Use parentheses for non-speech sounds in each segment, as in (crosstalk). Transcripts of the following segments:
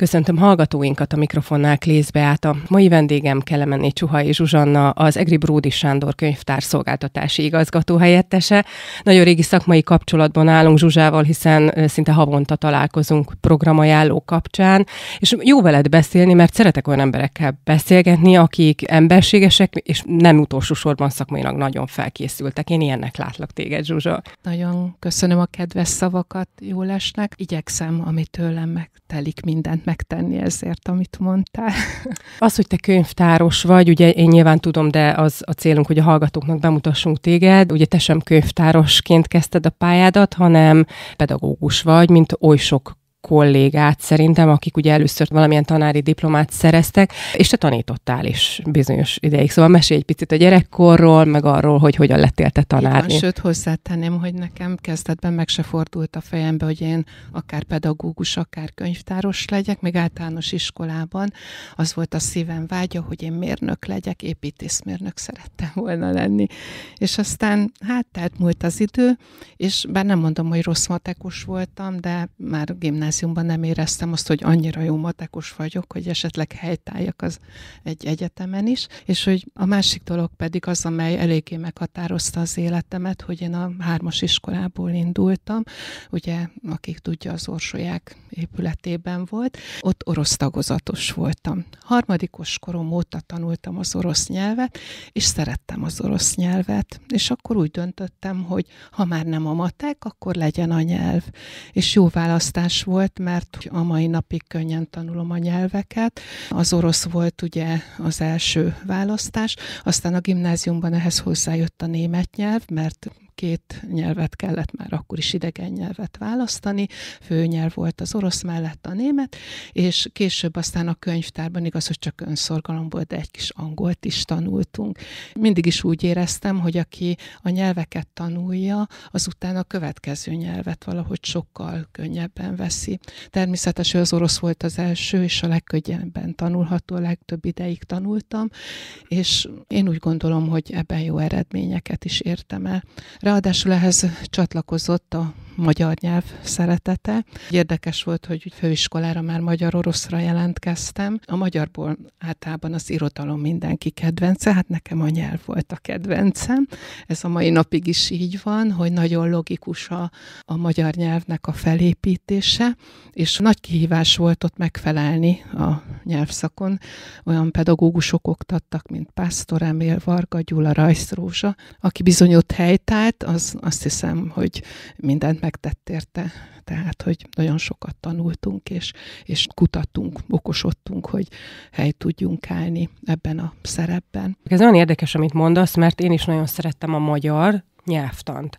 Köszöntöm hallgatóinkat a mikrofonnál Klész Beáta. Mai vendégem Kelemenné Csuhai Zsuzsanna, az Egri Bródi Sándor könyvtár szolgáltatási igazgató helyettese. Nagyon régi szakmai kapcsolatban állunk Zsuzsával, hiszen szinte havonta találkozunk programajánló kapcsán, és jó veled beszélni, mert szeretek olyan emberekkel beszélgetni, akik emberségesek, és nem utolsó sorban szakmailag nagyon felkészültek. Én ilyennek látlak téged, Zsuzsa. Nagyon köszönöm a kedves szavakat, jól esnek. Igyekszem, amit tőlem megtelik mindent megtenni ezért, amit mondtál. (laughs) Az, hogy te könyvtáros vagy, ugye én nyilván tudom, de az a célunk, hogy a hallgatóknak bemutassunk téged. Ugye te sem könyvtárosként kezdted a pályádat, hanem pedagógus vagy, mint oly sok kollégát szerintem, akik ugye először valamilyen tanári diplomát szereztek, és te tanítottál is bizonyos ideig. Szóval mesélj egy picit a gyerekkorról, meg arról, hogy hogyan lettél te tanár. sőt, hozzátenném, hogy nekem kezdetben meg se fordult a fejembe, hogy én akár pedagógus, akár könyvtáros legyek, még általános iskolában. Az volt a szívem vágya, hogy én mérnök legyek, építészmérnök szerettem volna lenni. És aztán hát telt múlt az idő, és bár nem mondom, hogy rossz matekus voltam, de már gimnázium gimnáziumban nem éreztem azt, hogy annyira jó matekos vagyok, hogy esetleg helytálljak az egy egyetemen is, és hogy a másik dolog pedig az, amely eléggé meghatározta az életemet, hogy én a hármas iskolából indultam, ugye, akik tudja, az Orsolyák épületében volt, ott orosz tagozatos voltam. Harmadikos korom óta tanultam az orosz nyelvet, és szerettem az orosz nyelvet, és akkor úgy döntöttem, hogy ha már nem a matek, akkor legyen a nyelv. És jó választás volt, volt, mert a mai napig könnyen tanulom a nyelveket. Az orosz volt ugye az első választás, aztán a gimnáziumban ehhez hozzájött a német nyelv, mert két nyelvet kellett már akkor is idegen nyelvet választani. Főnyelv volt az orosz mellett a német, és később aztán a könyvtárban igaz, hogy csak volt, de egy kis angolt is tanultunk. Mindig is úgy éreztem, hogy aki a nyelveket tanulja, az utána a következő nyelvet valahogy sokkal könnyebben veszi. Természetesen az orosz volt az első, és a legkönnyebben tanulható, a legtöbb ideig tanultam, és én úgy gondolom, hogy ebben jó eredményeket is értem el. Ráadásul ehhez csatlakozott a magyar nyelv szeretete. Érdekes volt, hogy főiskolára már magyar-oroszra jelentkeztem. A magyarból általában az irodalom mindenki kedvence, hát nekem a nyelv volt a kedvencem. Ez a mai napig is így van, hogy nagyon logikus a, a magyar nyelvnek a felépítése, és nagy kihívás volt ott megfelelni a nyelvszakon. Olyan pedagógusok oktattak, mint Pásztor Emél, Varga Gyula, Rajszrózsa, aki bizony ott helytált, Hát az azt hiszem, hogy mindent megtett érte. Tehát, hogy nagyon sokat tanultunk, és, és kutattunk, okosodtunk, hogy hely tudjunk állni ebben a szerepben. Ez nagyon érdekes, amit mondasz, mert én is nagyon szerettem a magyar nyelvtant.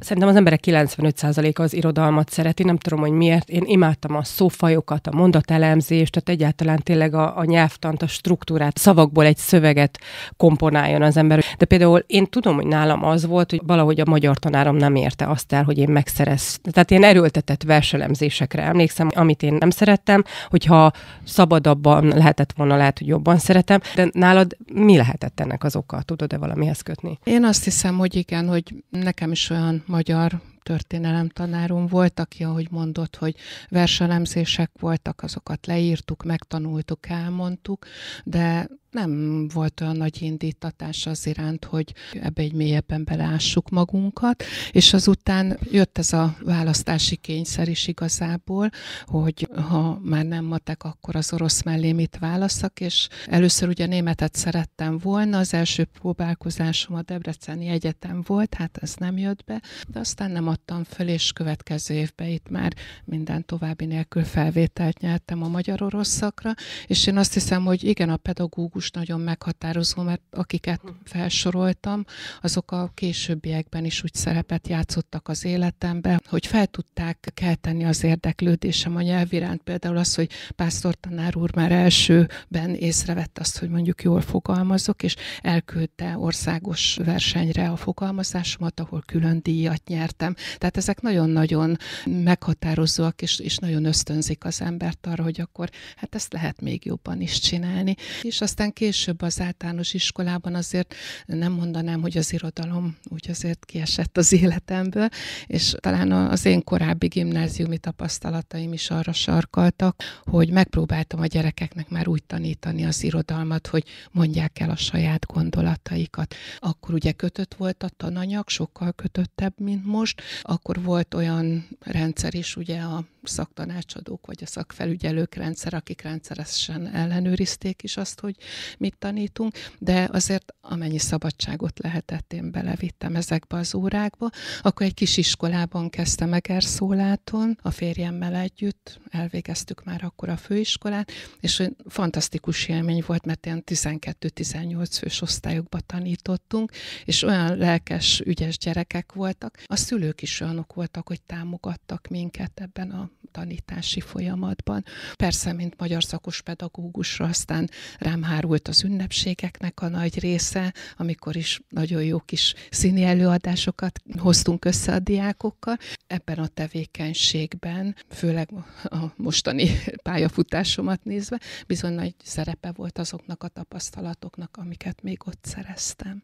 Szerintem az emberek 95%-a az irodalmat szereti, nem tudom, hogy miért. Én imádtam a szófajokat, a mondatelemzést, tehát egyáltalán tényleg a, a nyelvtant, a struktúrát, szavakból egy szöveget komponáljon az ember. De például én tudom, hogy nálam az volt, hogy valahogy a magyar tanárom nem érte azt el, hogy én megszerez. Tehát én erőltetett verselemzésekre emlékszem, amit én nem szerettem, hogyha szabadabban lehetett volna, lehet, hogy jobban szeretem. De nálad mi lehetett ennek az oka? Tudod-e valamihez kötni? Én azt hiszem, hogy igen, hogy hogy nekem is olyan magyar történelem tanárom volt, aki ahogy mondott, hogy verselemzések voltak, azokat leírtuk, megtanultuk, elmondtuk, de nem volt olyan nagy indítatás az iránt, hogy ebbe egy mélyebben belássuk magunkat, és azután jött ez a választási kényszer is igazából, hogy ha már nem matek, akkor az orosz mellé mit válaszak, és először ugye németet szerettem volna, az első próbálkozásom a Debreceni Egyetem volt, hát ez nem jött be, de aztán nem adtam föl, és következő évben itt már minden további nélkül felvételt nyertem a magyar-orosz szakra, és én azt hiszem, hogy igen, a pedagógus pedagógus nagyon meghatározó, mert akiket hm. felsoroltam, azok a későbbiekben is úgy szerepet játszottak az életemben, hogy fel tudták kelteni az érdeklődésem a nyelv iránt. Például az, hogy Pásztor tanár úr már elsőben észrevett azt, hogy mondjuk jól fogalmazok, és elküldte országos versenyre a fogalmazásomat, ahol külön díjat nyertem. Tehát ezek nagyon-nagyon meghatározóak, és, és nagyon ösztönzik az embert arra, hogy akkor hát ezt lehet még jobban is csinálni. És aztán aztán később az általános iskolában azért nem mondanám, hogy az irodalom úgy azért kiesett az életemből, és talán az én korábbi gimnáziumi tapasztalataim is arra sarkaltak, hogy megpróbáltam a gyerekeknek már úgy tanítani az irodalmat, hogy mondják el a saját gondolataikat. Akkor ugye kötött volt a tananyag, sokkal kötöttebb, mint most. Akkor volt olyan rendszer is, ugye a szaktanácsadók vagy a szakfelügyelők rendszer, akik rendszeresen ellenőrizték is azt, hogy mit tanítunk, de azért amennyi szabadságot lehetett, én belevittem ezekbe az órákba. Akkor egy kis iskolában kezdtem Egerszóláton, a férjemmel együtt, elvégeztük már akkor a főiskolát, és fantasztikus élmény volt, mert ilyen 12-18 fős osztályokba tanítottunk, és olyan lelkes, ügyes gyerekek voltak. A szülők is olyanok voltak, hogy támogattak minket ebben a tanítási folyamatban. Persze, mint magyar szakos pedagógusra aztán rám hárult az ünnepségeknek a nagy része, amikor is nagyon jó kis színi előadásokat hoztunk össze a diákokkal. Ebben a tevékenységben, főleg a mostani pályafutásomat nézve, bizony nagy szerepe volt azoknak a tapasztalatoknak, amiket még ott szereztem.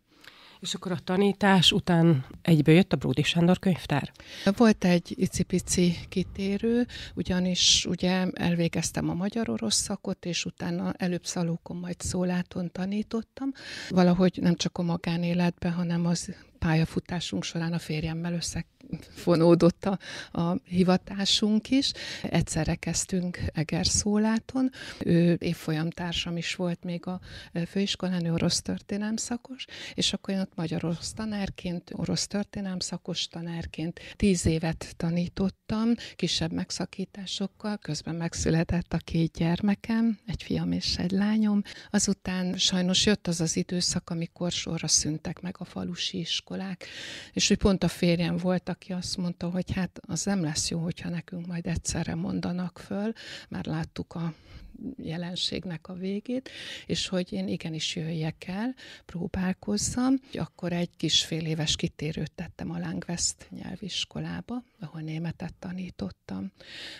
És akkor a tanítás után egyből jött a Bródi Sándor könyvtár? Volt egy icipici kitérő, ugyanis ugye elvégeztem a magyar-orosz szakot, és utána előbb Szalókon, majd Szóláton tanítottam. Valahogy nem csak a magánéletben, hanem az pályafutásunk során a férjemmel összefonódott a, a hivatásunk is. Egyszerre kezdtünk Szóláton. Ő évfolyam társam is volt még a főiskolán, ő orosz történelm szakos, és akkor én ott magyar orosz tanárként, orosz történelm szakos tanárként tíz évet tanítottam, kisebb megszakításokkal, közben megszületett a két gyermekem, egy fiam és egy lányom. Azután sajnos jött az az időszak, amikor sorra szűntek meg a falusi iskolák, iskolák, és hogy pont a férjem volt, aki azt mondta, hogy hát az nem lesz jó, hogyha nekünk majd egyszerre mondanak föl, már láttuk a jelenségnek a végét, és hogy én igenis jöjjek el, próbálkozzam. Akkor egy kis fél éves kitérőt tettem a Langvest nyelviskolába, ahol németet tanítottam.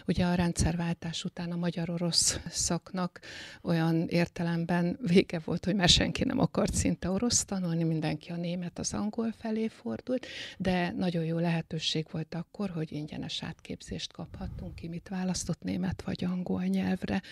Ugye a rendszerváltás után a magyar-orosz szaknak olyan értelemben vége volt, hogy már senki nem akart szinte orosz tanulni, mindenki a német, az angol felé fordult, de nagyon jó lehetőség volt akkor, hogy ingyenes átképzést kaphattunk ki, mit választott német vagy angol nyelvre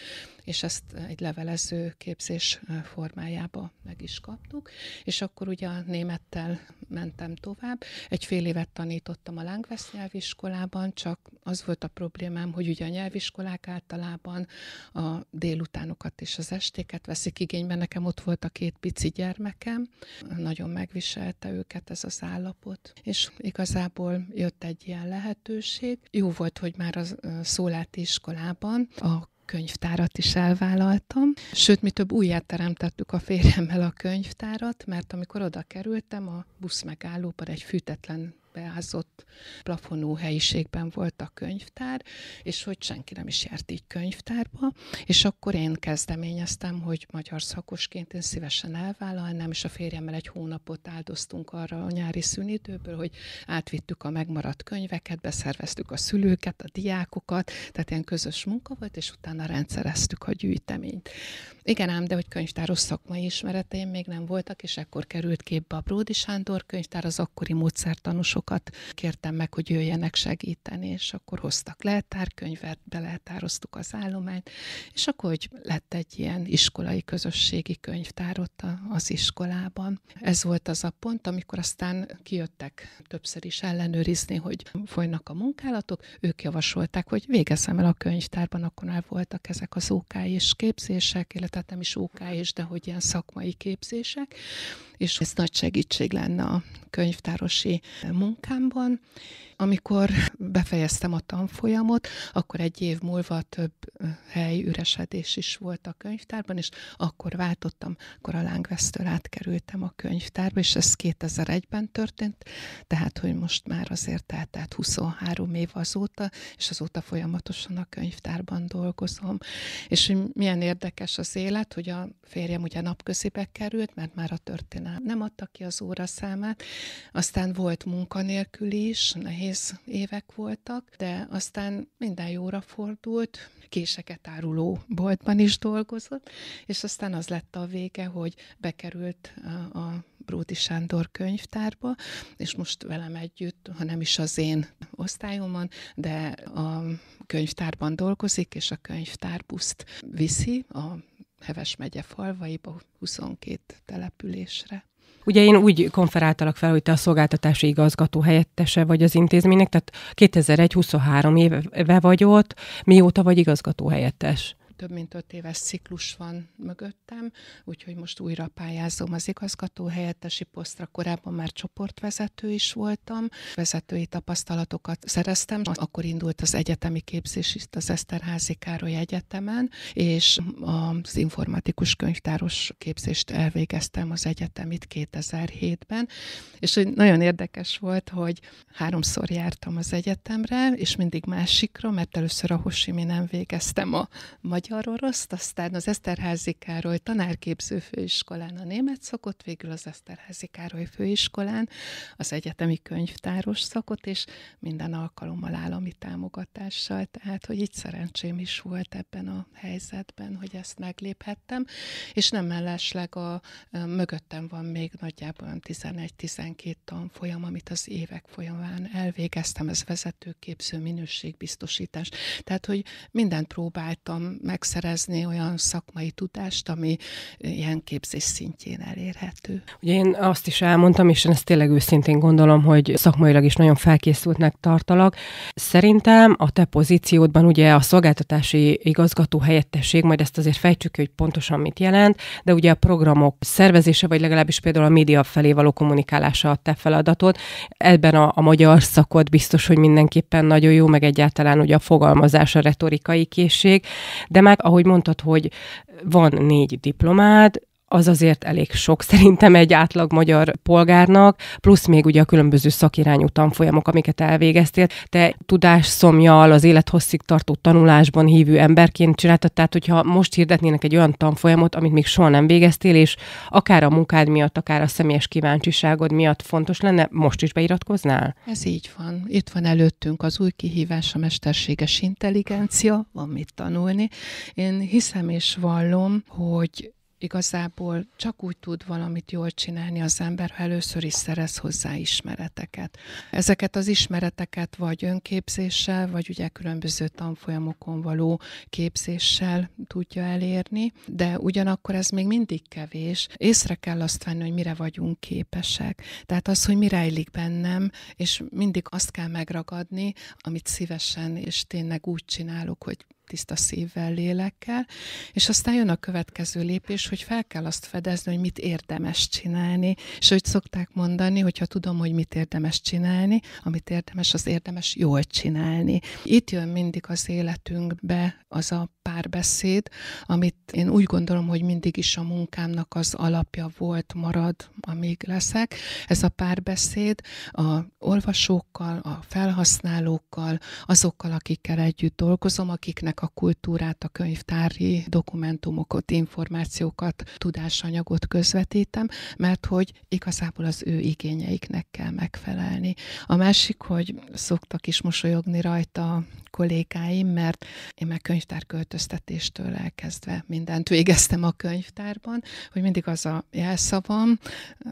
és ezt egy levelező képzés formájába meg is kaptuk, és akkor ugye a némettel mentem tovább. Egy fél évet tanítottam a Langvesz nyelviskolában, csak az volt a problémám, hogy ugye a nyelviskolák általában a délutánokat és az estéket veszik igénybe. Nekem ott volt a két pici gyermekem, nagyon megviselte őket ez az állapot, és igazából jött egy ilyen lehetőség. Jó volt, hogy már a szóláti iskolában a könyvtárat is elvállaltam. Sőt, mi több újját teremtettük a férjemmel a könyvtárat, mert amikor oda kerültem, a busz megállóban egy fűtetlen beázott plafonú helyiségben volt a könyvtár, és hogy senki nem is járt így könyvtárba, és akkor én kezdeményeztem, hogy magyar szakosként én szívesen elvállalnám, és a férjemmel egy hónapot áldoztunk arra a nyári szünidőből, hogy átvittük a megmaradt könyveket, beszerveztük a szülőket, a diákokat, tehát ilyen közös munka volt, és utána rendszereztük a gyűjteményt. Igen ám, de hogy könyvtáros szakmai ismereteim még nem voltak, és ekkor került képbe a Bródi Sándor könyvtár, az akkori módszertanusok orvosokat kértem meg, hogy jöjjenek segíteni, és akkor hoztak leltárkönyvet, beletároztuk az állományt, és akkor hogy lett egy ilyen iskolai közösségi könyvtár ott az iskolában. Ez volt az a pont, amikor aztán kijöttek többször is ellenőrizni, hogy folynak a munkálatok, ők javasolták, hogy végezzem el a könyvtárban, akkor már voltak ezek az OK és képzések, illetve hát nem is OK és de hogy ilyen szakmai képzések, és ez nagy segítség lenne a könyvtárosi munkámban. Amikor befejeztem a tanfolyamot, akkor egy év múlva több hely üresedés is volt a könyvtárban, és akkor váltottam, akkor a lángvesztől átkerültem a könyvtárba, és ez 2001-ben történt, tehát hogy most már azért tehát 23 év azóta, és azóta folyamatosan a könyvtárban dolgozom. És hogy milyen érdekes az élet, hogy a férjem ugye napközibe került, mert már a történet nem adta ki az óraszámát. Aztán volt munkanélkül is, nehéz évek voltak, de aztán minden jóra fordult, késeket áruló boltban is dolgozott, és aztán az lett a vége, hogy bekerült a, a Bródi Sándor könyvtárba, és most velem együtt, ha nem is az én osztályomon, de a könyvtárban dolgozik, és a könyvtárbuszt viszi a Heves megye falvaiba, 22 településre. Ugye én úgy konferáltalak fel, hogy te a szolgáltatási igazgató helyettese vagy az intézménynek, tehát 2001-23 éve vagy ott, mióta vagy igazgató helyettes? több mint öt éves ciklus van mögöttem, úgyhogy most újra pályázom az igazgató helyettesi posztra, korábban már csoportvezető is voltam, vezetői tapasztalatokat szereztem, akkor indult az egyetemi képzés itt az Eszterházi Károly Egyetemen, és az informatikus könyvtáros képzést elvégeztem az egyetemit 2007-ben, és nagyon érdekes volt, hogy háromszor jártam az egyetemre, és mindig másikra, mert először a nem végeztem a magyar Kláról rossz, aztán az Eszterházi Károly tanárképző főiskolán a német szakot, végül az Eszterházi Károly főiskolán az egyetemi könyvtáros szakot, és minden alkalommal állami támogatással, tehát hogy így szerencsém is volt ebben a helyzetben, hogy ezt megléphettem, és nem mellesleg a, a mögöttem van még nagyjából 11-12 tanfolyam, amit az évek folyamán elvégeztem, ez vezetőképző minőségbiztosítás. Tehát, hogy mindent próbáltam meg megszerezni olyan szakmai tudást, ami ilyen képzés szintjén elérhető. Ugye én azt is elmondtam, és én ezt tényleg őszintén gondolom, hogy szakmailag is nagyon felkészültnek tartalak. Szerintem a te pozíciódban ugye a szolgáltatási igazgató helyettesség, majd ezt azért fejtsük, hogy pontosan mit jelent, de ugye a programok szervezése, vagy legalábbis például a média felé való kommunikálása a te feladatod. Ebben a, a magyar szakod biztos, hogy mindenképpen nagyon jó, meg egyáltalán ugye a fogalmazás, a retorikai készség, de egyetemek, ahogy mondtad, hogy van négy diplomád, az azért elég sok szerintem egy átlag magyar polgárnak, plusz még ugye a különböző szakirányú tanfolyamok, amiket elvégeztél. Te tudásszomjal, az élethosszig tartó tanulásban hívő emberként csináltad, tehát hogyha most hirdetnének egy olyan tanfolyamot, amit még soha nem végeztél, és akár a munkád miatt, akár a személyes kíváncsiságod miatt fontos lenne, most is beiratkoznál? Ez így van. Itt van előttünk az új kihívás, a mesterséges intelligencia, van mit tanulni. Én hiszem és vallom, hogy igazából csak úgy tud valamit jól csinálni az ember, ha először is szerez hozzá ismereteket. Ezeket az ismereteket vagy önképzéssel, vagy ugye különböző tanfolyamokon való képzéssel tudja elérni, de ugyanakkor ez még mindig kevés. Észre kell azt venni, hogy mire vagyunk képesek. Tehát az, hogy mi rejlik bennem, és mindig azt kell megragadni, amit szívesen és tényleg úgy csinálok, hogy tiszta szívvel, lélekkel, és aztán jön a következő lépés, hogy fel kell azt fedezni, hogy mit érdemes csinálni, és hogy szokták mondani, hogyha tudom, hogy mit érdemes csinálni, amit érdemes, az érdemes jól csinálni. Itt jön mindig az életünkbe az a párbeszéd, amit én úgy gondolom, hogy mindig is a munkámnak az alapja volt, marad, amíg leszek. Ez a párbeszéd a olvasókkal, a felhasználókkal, azokkal, akikkel együtt dolgozom, akiknek a kultúrát, a könyvtári dokumentumokat, információkat, tudásanyagot közvetítem, mert hogy igazából az ő igényeiknek kell megfelelni. A másik, hogy szoktak is mosolyogni rajta kollégáim, mert én már könyvtárköltöztetéstől elkezdve mindent végeztem a könyvtárban, hogy mindig az a jelszavam,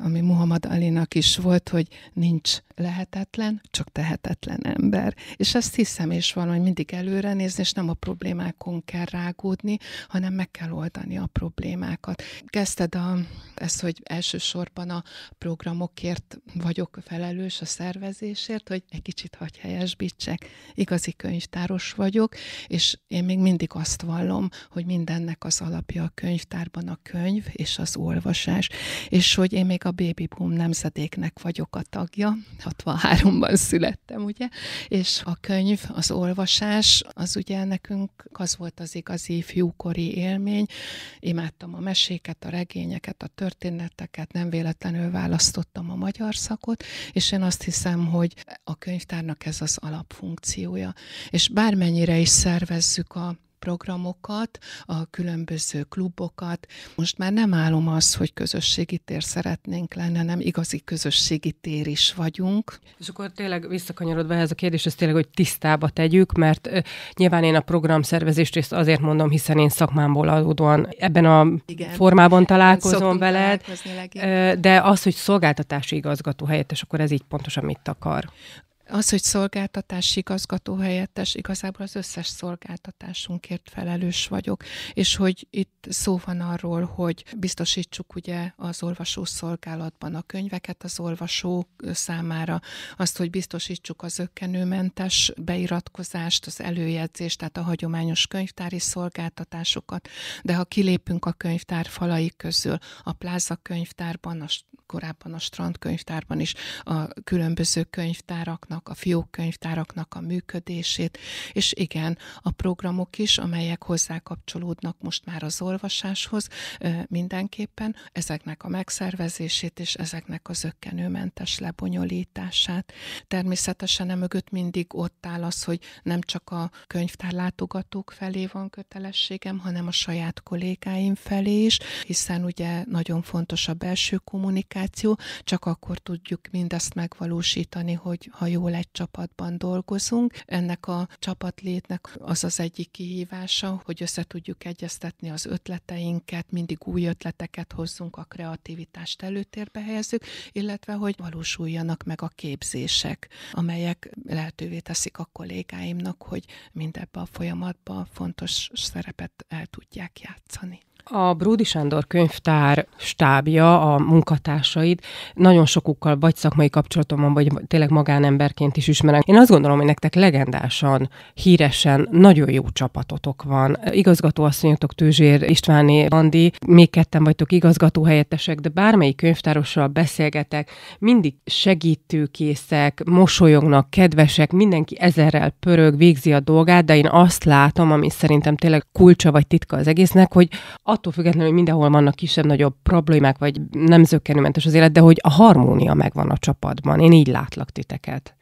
ami Muhammad Alinak is volt, hogy nincs lehetetlen, csak tehetetlen ember. És ezt hiszem is, van, hogy mindig előre nézni, és nem a problémákon kell rágódni, hanem meg kell oldani a problémákat. Kezdted a, ezt, hogy elsősorban a programokért vagyok felelős a szervezésért, hogy egy kicsit hagy helyesbítsek. Igazi könyv könyvtáros vagyok, és én még mindig azt vallom, hogy mindennek az alapja a könyvtárban a könyv és az olvasás, és hogy én még a Baby Boom nemzedéknek vagyok a tagja, 63-ban születtem, ugye, és a könyv, az olvasás, az ugye nekünk az volt az igazi fiúkori élmény, imádtam a meséket, a regényeket, a történeteket, nem véletlenül választottam a magyar szakot, és én azt hiszem, hogy a könyvtárnak ez az alapfunkciója. És és bármennyire is szervezzük a programokat, a különböző klubokat. Most már nem állom az, hogy közösségi tér szeretnénk lenni, hanem igazi közösségi tér is vagyunk. És akkor tényleg visszakanyarodva ehhez a kérdéshez, tényleg, hogy tisztába tegyük, mert ö, nyilván én a szervezést részt azért mondom, hiszen én szakmámból adódóan ebben a Igen. formában találkozom veled, de az, hogy szolgáltatási igazgató helyettes, akkor ez így pontosan mit akar? Az, hogy szolgáltatási igazgató helyettes, igazából az összes szolgáltatásunkért felelős vagyok, és hogy itt szó van arról, hogy biztosítsuk ugye az olvasó szolgálatban a könyveket az olvasó számára, azt, hogy biztosítsuk az ökkenőmentes beiratkozást, az előjegyzést, tehát a hagyományos könyvtári szolgáltatásokat, de ha kilépünk a könyvtár falai közül, a pláza könyvtárban, a, korábban a strand könyvtárban is, a különböző könyvtáraknak, fiókoknak, a könyvtáraknak a működését, és igen, a programok is, amelyek hozzá kapcsolódnak most már az olvasáshoz, mindenképpen ezeknek a megszervezését és ezeknek az ökkenőmentes lebonyolítását. Természetesen emögött mindig ott áll az, hogy nem csak a könyvtár látogatók felé van kötelességem, hanem a saját kollégáim felé is, hiszen ugye nagyon fontos a belső kommunikáció, csak akkor tudjuk mindezt megvalósítani, hogy ha jól ahol egy csapatban dolgozunk. Ennek a csapatlétnek az az egyik kihívása, hogy össze tudjuk egyeztetni az ötleteinket, mindig új ötleteket hozzunk, a kreativitást előtérbe helyezzük, illetve hogy valósuljanak meg a képzések, amelyek lehetővé teszik a kollégáimnak, hogy mindebben a folyamatban fontos szerepet el tudják játszani. A Bródi Sándor könyvtár stábja, a munkatársaid, nagyon sokukkal vagy szakmai kapcsolatom van, vagy tényleg magánemberként is ismerem. Én azt gondolom, hogy nektek legendásan, híresen, nagyon jó csapatotok van. Igazgatóasszonyotok Tőzsér Istváné Andi, még ketten vagytok igazgatóhelyettesek, de bármelyik könyvtárossal beszélgetek, mindig segítőkészek, mosolyognak, kedvesek, mindenki ezerrel pörög, végzi a dolgát, de én azt látom, ami szerintem tényleg kulcsa vagy titka az egésznek, hogy attól függetlenül, hogy mindenhol vannak kisebb-nagyobb problémák, vagy nem zöggenőmentes az élet, de hogy a harmónia megvan a csapatban. Én így látlak titeket.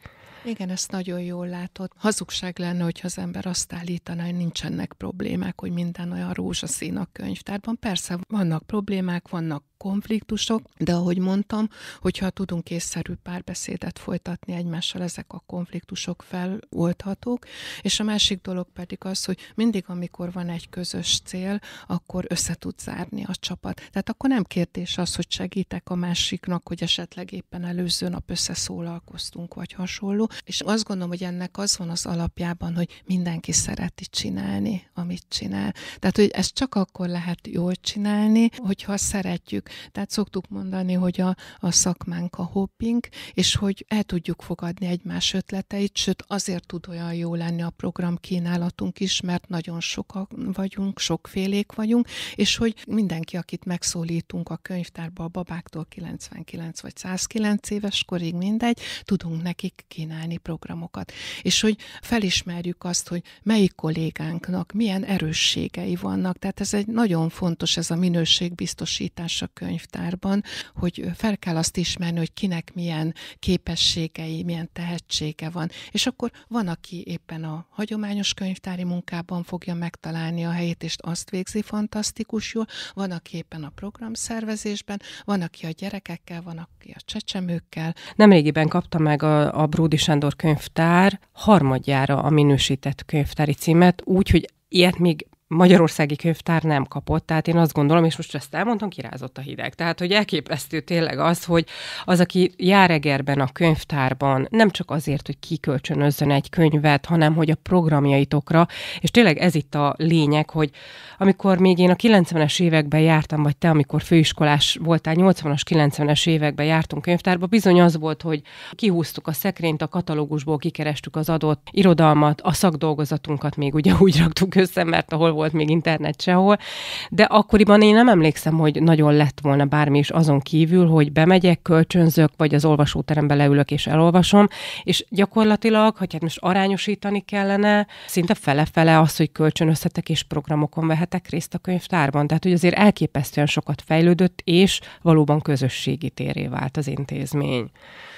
Igen, ezt nagyon jól látod. Hazugság lenne, hogyha az ember azt állítaná, hogy nincsenek problémák, hogy minden olyan rózsaszín a könyvtárban. Persze vannak problémák, vannak konfliktusok, de ahogy mondtam, hogyha tudunk észszerű párbeszédet folytatni egymással, ezek a konfliktusok feloldhatók, és a másik dolog pedig az, hogy mindig, amikor van egy közös cél, akkor össze tud zárni a csapat. Tehát akkor nem kérdés az, hogy segítek a másiknak, hogy esetleg éppen előző nap összeszólalkoztunk, vagy hasonló, és azt gondolom, hogy ennek az van az alapjában, hogy mindenki szereti csinálni, amit csinál. Tehát, hogy ezt csak akkor lehet jól csinálni, hogyha szeretjük. Tehát szoktuk mondani, hogy a, a szakmánk a hopping, és hogy el tudjuk fogadni egymás ötleteit, sőt azért tud olyan jó lenni a program kínálatunk is, mert nagyon sokak vagyunk, sokfélék vagyunk, és hogy mindenki, akit megszólítunk a könyvtárba, a babáktól 99 vagy 109 éves korig mindegy, tudunk nekik kínálni csinálni programokat. És hogy felismerjük azt, hogy melyik kollégánknak milyen erősségei vannak. Tehát ez egy nagyon fontos, ez a minőségbiztosítás a könyvtárban, hogy fel kell azt ismerni, hogy kinek milyen képességei, milyen tehetsége van. És akkor van, aki éppen a hagyományos könyvtári munkában fogja megtalálni a helyét, és azt végzi fantasztikus jól, van, aki éppen a programszervezésben, van, aki a gyerekekkel, van, aki a csecsemőkkel. Nemrégiben kapta meg a, a Bródi Sándor könyvtár harmadjára a minősített könyvtári címet, úgy, hogy ilyet még Magyarországi könyvtár nem kapott, tehát én azt gondolom, és most ezt elmondtam, kirázott a hideg. Tehát, hogy elképesztő tényleg az, hogy az, aki jár egerben a könyvtárban, nem csak azért, hogy kikölcsönözzön egy könyvet, hanem hogy a programjaitokra, és tényleg ez itt a lényeg, hogy amikor még én a 90-es években jártam, vagy te, amikor főiskolás voltál, 80-as, 90-es években jártunk könyvtárba, bizony az volt, hogy kihúztuk a szekrényt, a katalógusból kikerestük az adott irodalmat, a szakdolgozatunkat még ugye úgy raktuk össze, mert ahol volt még internet sehol, de akkoriban én nem emlékszem, hogy nagyon lett volna bármi is azon kívül, hogy bemegyek, kölcsönzök, vagy az olvasóterembe leülök és elolvasom, és gyakorlatilag, hogy hát most arányosítani kellene, szinte fele-fele az, hogy kölcsönözhetek és programokon vehetek részt a könyvtárban. Tehát, hogy azért elképesztően sokat fejlődött, és valóban közösségi téré vált az intézmény.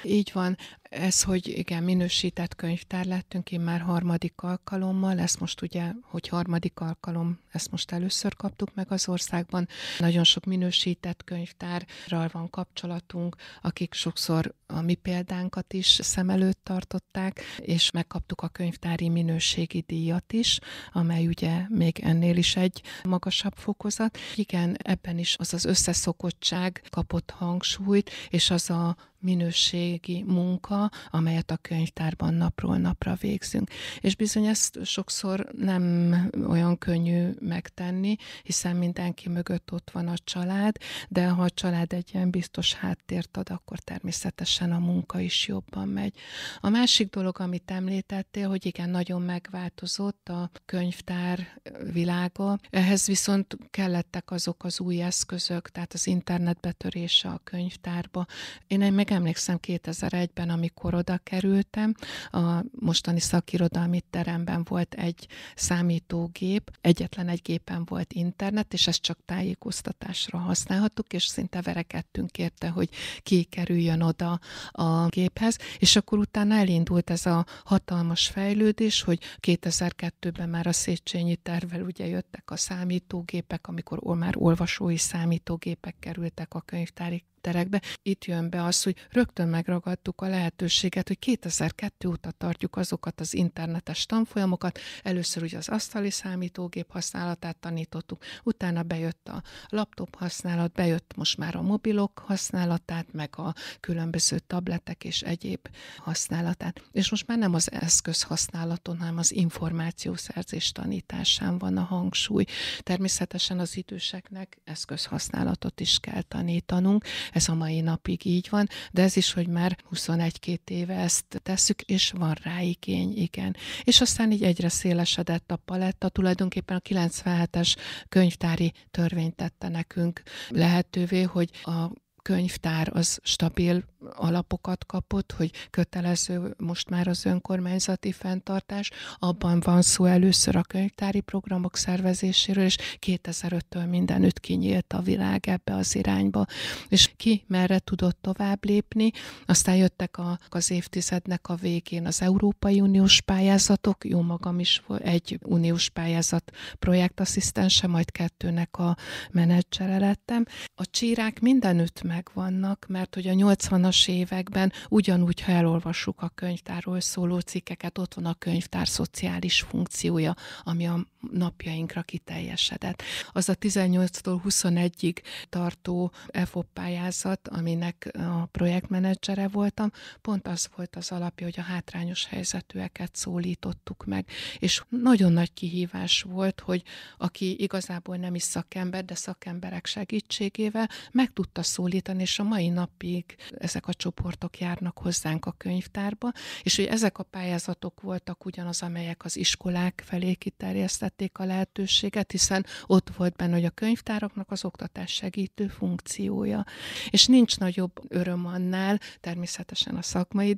Így van ez, hogy igen, minősített könyvtár lettünk, én már harmadik alkalommal, ezt most ugye, hogy harmadik alkalom, ezt most először kaptuk meg az országban. Nagyon sok minősített könyvtárral van kapcsolatunk, akik sokszor a mi példánkat is szem előtt tartották, és megkaptuk a könyvtári minőségi díjat is, amely ugye még ennél is egy magasabb fokozat. Igen, ebben is az az összeszokottság kapott hangsúlyt, és az a minőségi munka, amelyet a könyvtárban napról napra végzünk. És bizony ezt sokszor nem olyan könnyű megtenni, hiszen mindenki mögött ott van a család, de ha a család egy ilyen biztos háttért ad, akkor természetesen a munka is jobban megy. A másik dolog, amit említettél, hogy igen, nagyon megváltozott a könyvtár világa, ehhez viszont kellettek azok az új eszközök, tehát az internet betörése a könyvtárba. Én meg emlékszem 2001-ben, amikor oda kerültem, a mostani szakirodalmi teremben volt egy számítógép, egyetlen egy gépen volt internet, és ezt csak tájékoztatásra használhattuk, és szinte verekedtünk érte, hogy ki kerüljön oda a géphez, és akkor utána elindult ez a hatalmas fejlődés, hogy 2002-ben már a Széchenyi tervvel ugye jöttek a számítógépek, amikor már olvasói számítógépek kerültek a könyvtári terekbe. Itt jön be az, hogy rögtön megragadtuk a lehetőséget, hogy 2002 óta tartjuk azokat az internetes tanfolyamokat. Először ugye az asztali számítógép használatát tanítottuk, utána bejött a laptop használat, bejött most már a mobilok használatát, meg a különböző tabletek és egyéb használatát. És most már nem az eszköz használaton, hanem az információszerzés tanításán van a hangsúly. Természetesen az időseknek eszközhasználatot is kell tanítanunk, ez a mai napig így van, de ez is, hogy már 21 két éve ezt tesszük, és van rá igény, igen. És aztán így egyre szélesedett a paletta, tulajdonképpen a 97-es könyvtári törvény tette nekünk lehetővé, hogy a könyvtár az stabil alapokat kapott, hogy kötelező most már az önkormányzati fenntartás, abban van szó először a könyvtári programok szervezéséről, és 2005-től mindenütt kinyílt a világ ebbe az irányba. És ki merre tudott tovább lépni, aztán jöttek a, az évtizednek a végén az Európai Uniós pályázatok, jó magam is volt egy uniós pályázat projektasszisztense, majd kettőnek a menedzsere lettem. A csírák mindenütt megvannak, mert hogy a 80 80-as években, ugyanúgy, ha elolvassuk a könyvtárról szóló cikkeket, ott van a könyvtár szociális funkciója, ami a napjainkra kiteljesedett. Az a 18-tól 21-ig tartó EFOP pályázat, aminek a projektmenedzsere voltam, pont az volt az alapja, hogy a hátrányos helyzetűeket szólítottuk meg. És nagyon nagy kihívás volt, hogy aki igazából nem is szakember, de szakemberek segítségével meg tudta szólítani, és a mai napig ezek a csoportok járnak hozzánk a könyvtárba, és hogy ezek a pályázatok voltak ugyanaz, amelyek az iskolák felé kiterjesztett megtették a lehetőséget, hiszen ott volt benne, hogy a könyvtáraknak az oktatás segítő funkciója. És nincs nagyobb öröm annál, természetesen a szakmai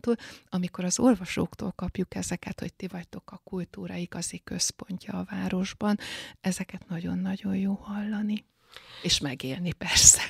túl, amikor az olvasóktól kapjuk ezeket, hogy ti vagytok a kultúra igazi központja a városban. Ezeket nagyon-nagyon jó hallani. És megélni persze.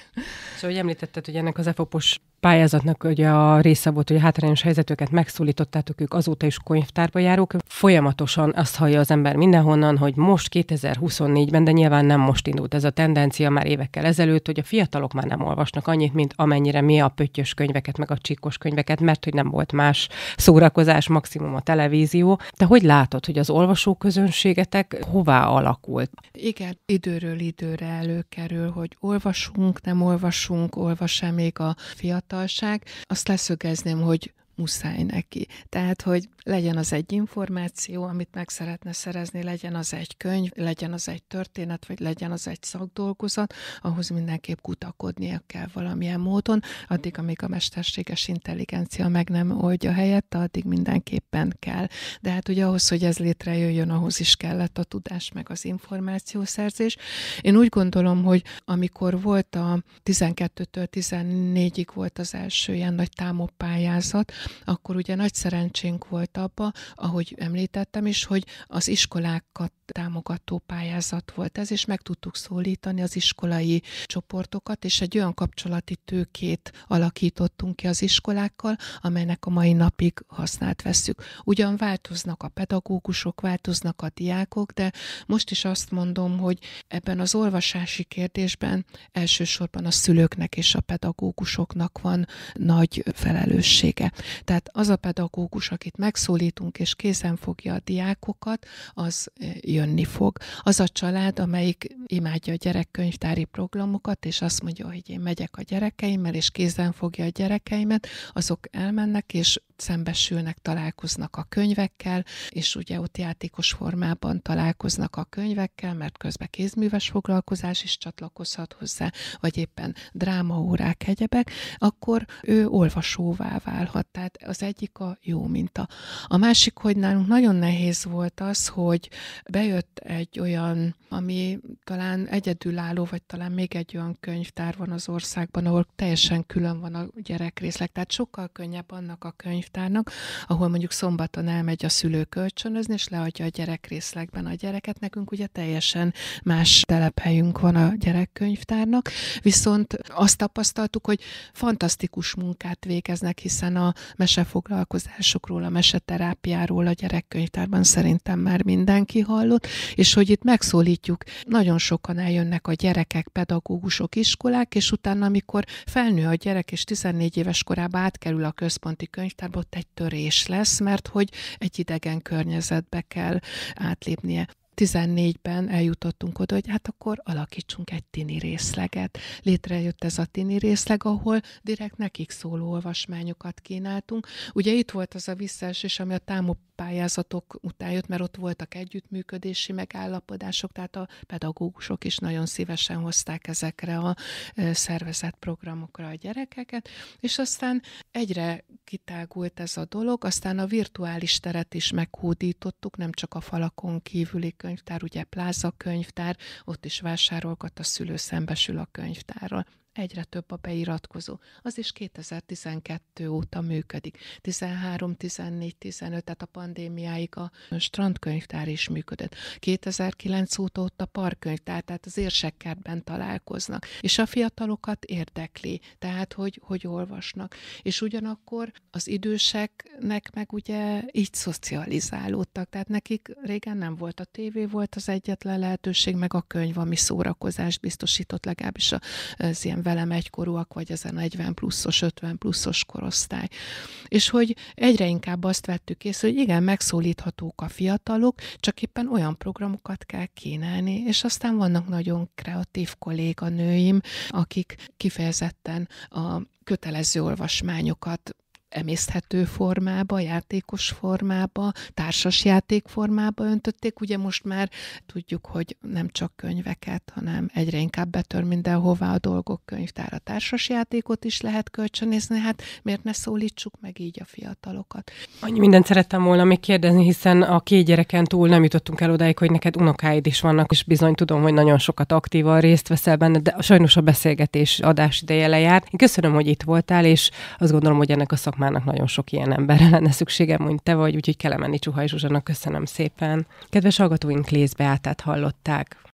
Szóval, hogy említetted, hogy ennek az EFOPOS pályázatnak ugye a része volt, hogy hátrányos helyzetőket megszólítottátok, ők azóta is könyvtárba járók. Folyamatosan azt hallja az ember mindenhonnan, hogy most 2024-ben, de nyilván nem most indult ez a tendencia már évekkel ezelőtt, hogy a fiatalok már nem olvasnak annyit, mint amennyire mi a pöttyös könyveket, meg a csíkos könyveket, mert hogy nem volt más szórakozás, maximum a televízió. Te hogy látod, hogy az közönségetek hová alakult? Igen, időről időre előkerül, hogy olvasunk, nem olvasunk, olvas még a fiatal fiatalság. Azt leszögezném, hogy muszáj neki. Tehát, hogy legyen az egy információ, amit meg szeretne szerezni, legyen az egy könyv, legyen az egy történet, vagy legyen az egy szakdolgozat, ahhoz mindenképp kutakodnia kell valamilyen módon, addig, amíg a mesterséges intelligencia meg nem oldja helyette, addig mindenképpen kell. De hát ugye ahhoz, hogy ez létrejöjjön, ahhoz is kellett a tudás, meg az információszerzés. Én úgy gondolom, hogy amikor volt a 12-től 14-ig volt az első ilyen nagy támogpályázat, akkor ugye nagy szerencsénk volt abba, ahogy említettem is, hogy az iskolákat támogató pályázat volt ez, és meg tudtuk szólítani az iskolai csoportokat, és egy olyan kapcsolati tőkét alakítottunk ki az iskolákkal, amelynek a mai napig hasznát vesszük. Ugyan változnak a pedagógusok, változnak a diákok, de most is azt mondom, hogy ebben az olvasási kérdésben elsősorban a szülőknek és a pedagógusoknak van nagy felelőssége. Tehát az a pedagógus, akit megszólítunk és kézen fogja a diákokat, az jönni fog. Az a család, amelyik imádja a gyerekkönyvtári programokat, és azt mondja, hogy én megyek a gyerekeimmel, és kézen fogja a gyerekeimet, azok elmennek, és szembesülnek, találkoznak a könyvekkel, és ugye ott játékos formában találkoznak a könyvekkel, mert közben kézműves foglalkozás is csatlakozhat hozzá, vagy éppen drámaórák, egyebek, akkor ő olvasóvá válhat. Tehát tehát az egyik a jó minta. A másik, hogy nálunk nagyon nehéz volt az, hogy bejött egy olyan, ami talán egyedülálló, vagy talán még egy olyan könyvtár van az országban, ahol teljesen külön van a gyerekrészleg. Tehát sokkal könnyebb annak a könyvtárnak, ahol mondjuk szombaton elmegy a szülő kölcsönözni, és leadja a gyerekrészlegben a gyereket. Nekünk ugye teljesen más telephelyünk van a gyerekkönyvtárnak, viszont azt tapasztaltuk, hogy fantasztikus munkát végeznek, hiszen a mesefoglalkozásokról, a meseterápiáról a gyerekkönyvtárban szerintem már mindenki hallott, és hogy itt megszólítjuk, nagyon sokan eljönnek a gyerekek, pedagógusok, iskolák, és utána, amikor felnő a gyerek, és 14 éves korában átkerül a központi könyvtárba, ott egy törés lesz, mert hogy egy idegen környezetbe kell átlépnie. 14-ben eljutottunk oda, hogy hát akkor alakítsunk egy tini részleget. Létrejött ez a tini részleg, ahol direkt nekik szóló olvasmányokat kínáltunk. Ugye itt volt az a visszaesés, ami a támok pályázatok után jött, mert ott voltak együttműködési megállapodások, tehát a pedagógusok is nagyon szívesen hozták ezekre a szervezett programokra a gyerekeket, és aztán egyre kitágult ez a dolog, aztán a virtuális teret is meghódítottuk, nem csak a falakon kívüli könyvtár, ugye pláza könyvtár, ott is vásárolgat, a szülő szembesül a könyvtárral egyre több a beiratkozó. Az is 2012 óta működik. 13, 14, 15, tehát a pandémiáig a strandkönyvtár is működött. 2009 óta ott a parkkönyvtár, tehát az érsekkertben találkoznak. És a fiatalokat érdekli, tehát hogy, hogy olvasnak. És ugyanakkor az időseknek meg ugye így szocializálódtak, tehát nekik régen nem volt a tévé, volt az egyetlen lehetőség, meg a könyv, ami szórakozást biztosított legalábbis az ilyen velem egykorúak, vagy ez a 40 pluszos, 50 pluszos korosztály. És hogy egyre inkább azt vettük észre, hogy igen, megszólíthatók a fiatalok, csak éppen olyan programokat kell kínálni, és aztán vannak nagyon kreatív kolléganőim, akik kifejezetten a kötelező olvasmányokat emészthető formába, játékos formába, társasjáték formába öntötték. Ugye most már tudjuk, hogy nem csak könyveket, hanem egyre inkább betör mindenhová a dolgok könyvtár. A társasjátékot is lehet kölcsönézni, hát miért ne szólítsuk meg így a fiatalokat. Annyi mindent szerettem volna még kérdezni, hiszen a két gyereken túl nem jutottunk el odáig, hogy neked unokáid is vannak, és bizony tudom, hogy nagyon sokat aktívan részt veszel benne, de sajnos a beszélgetés adás ideje lejár. Én köszönöm, hogy itt voltál, és azt gondolom, hogy ennek a szak szakmának nagyon sok ilyen emberre (laughs) lenne szüksége, mint te vagy, úgyhogy Kelemeni Csuhaj Zsuzsana, köszönöm szépen. Kedves hallgatóink Léz Beátát hallották.